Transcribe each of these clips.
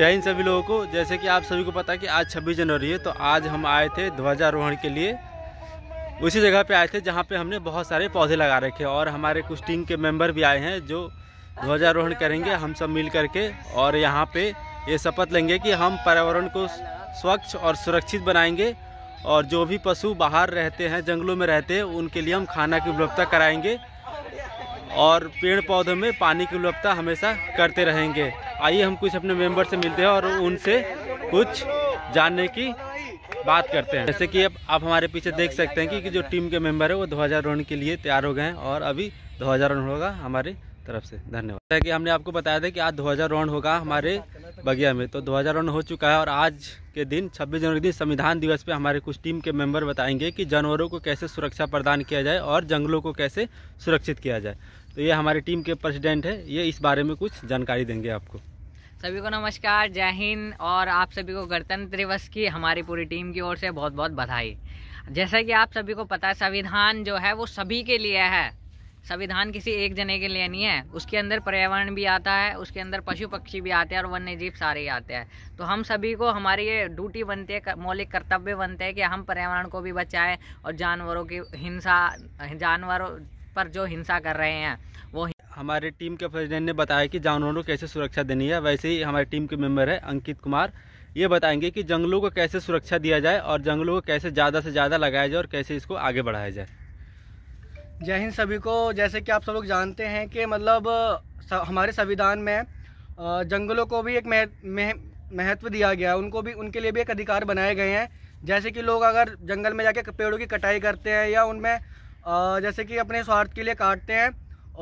जय इन सभी लोगों को जैसे कि आप सभी को पता है कि आज 26 जनवरी है तो आज हम आए थे ध्वजारोहण के लिए उसी जगह पे आए थे जहाँ पे हमने बहुत सारे पौधे लगा रखे और हमारे कुछ टीम के मेंबर भी आए हैं जो ध्वजारोहण करेंगे हम सब मिल करके और यहाँ पे ये शपथ लेंगे कि हम पर्यावरण को स्वच्छ और सुरक्षित बनाएंगे और जो भी पशु बाहर रहते हैं जंगलों में रहते हैं उनके लिए हम खाना की उपलब्धता कराएंगे और पेड़ पौधों में पानी की उपलब्धता हमेशा करते रहेंगे आइए हम कुछ अपने मेंबर से मिलते हैं और उनसे कुछ जानने की बात करते हैं जैसे कि अब आप हमारे पीछे देख सकते हैं कि, कि जो टीम के मेंबर है वो ध्वजा रोहण के लिए तैयार हो गए हैं और अभी हजार होगा हमारी तरफ से धन्यवाद जैसे कि हमने आपको बताया था कि आज ध्वजारोहण होगा हमारे बगिया में तो ध्वजारोहण हो चुका है और आज के दिन 26 जनवरी दिन संविधान दिवस पे हमारे कुछ टीम के मेंबर बताएंगे कि जानवरों को कैसे सुरक्षा प्रदान किया जाए और जंगलों को कैसे सुरक्षित किया जाए तो ये हमारी टीम के प्रेसिडेंट है ये इस बारे में कुछ जानकारी देंगे आपको सभी को नमस्कार जय हिंद और आप सभी को गणतंत्र दिवस की हमारी पूरी टीम की ओर से बहुत बहुत बधाई जैसा कि आप सभी को पता है संविधान जो है वो सभी के लिए है संविधान किसी एक जने के लिए नहीं है उसके अंदर पर्यावरण भी आता है उसके अंदर पशु पक्षी भी आते हैं और वन्य जीव सारे ही आते हैं तो हम सभी को हमारी ये ड्यूटी बनती है मौलिक कर्तव्य बनते हैं कि हम पर्यावरण को भी बचाएं और जानवरों की हिंसा जानवरों पर जो हिंसा कर रहे हैं वो हमारे टीम के प्रेसिडेंट ने बताया कि जानवरों को कैसे सुरक्षा देनी है वैसे ही हमारी टीम के मेंबर है अंकित कुमार ये बताएंगे कि जंगलों को कैसे सुरक्षा दिया जाए और जंगलों को कैसे ज़्यादा से ज़्यादा लगाया जाए और कैसे इसको आगे बढ़ाया जाए जय हिंद सभी को जैसे कि आप सब लोग जानते हैं कि मतलब हमारे संविधान में जंगलों को भी एक महत्व दिया गया है उनको भी उनके लिए भी एक अधिकार बनाए गए हैं जैसे कि लोग अगर जंगल में जाके पेड़ों की कटाई करते हैं या उनमें जैसे कि अपने स्वार्थ के लिए काटते हैं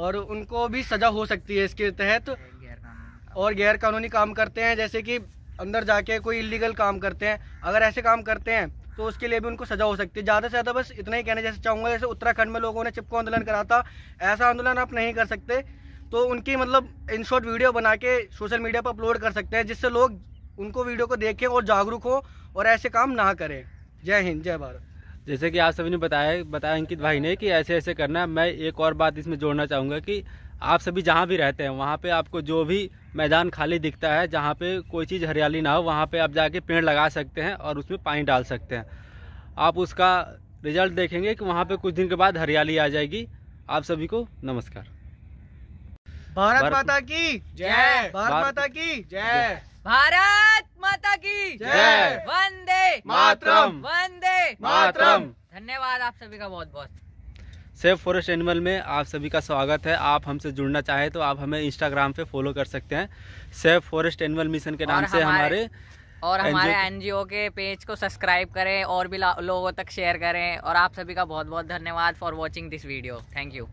और उनको भी सज़ा हो सकती है इसके तहत और गैर कानूनी काम करते हैं जैसे कि अंदर जाके कोई इलीगल काम करते हैं अगर ऐसे काम करते हैं तो उसके लिए भी उनको सजा हो सकती है ज़्यादा से ज़्यादा बस इतना ही कहने जैसे चाहूँगा जैसे उत्तराखंड में लोगों ने चिपको आंदोलन करा था ऐसा आंदोलन आप नहीं कर सकते तो उनकी मतलब इन शॉर्ट वीडियो बना के सोशल मीडिया पर अपलोड कर सकते हैं जिससे लोग उनको वीडियो को देखें और जागरूक हो और ऐसे काम ना करें जय हिंद जय भारत जैसे कि आप सभी ने बताया बताया अंकित भाई ने कि ऐसे ऐसे करना है मैं एक और बात इसमें जोड़ना चाहूँगा कि आप सभी जहाँ भी रहते हैं वहाँ पे आपको जो भी मैदान खाली दिखता है जहाँ पे कोई चीज़ हरियाली ना हो वहाँ पे आप जाके पेड़ लगा सकते हैं और उसमें पानी डाल सकते हैं आप उसका रिजल्ट देखेंगे कि वहाँ पे कुछ दिन के बाद हरियाली आ जाएगी आप सभी को नमस्कार भारत माता की जय भारत माता की जय भारत माता की जय वंदे मातरम मातरम धन्यवाद आप सभी का बहुत बहुत सेफ फॉरेस्ट एनिमल में आप सभी का स्वागत है आप हमसे जुड़ना चाहें तो आप हमें इंस्टाग्राम पे फॉलो कर सकते हैं सेफ फॉरेस्ट एनिमल मिशन के नाम से हमारे और हमारे एनजीओ के पेज को सब्सक्राइब करें और भी लोगों तक शेयर करें और आप सभी का बहुत बहुत धन्यवाद for watching this video thank you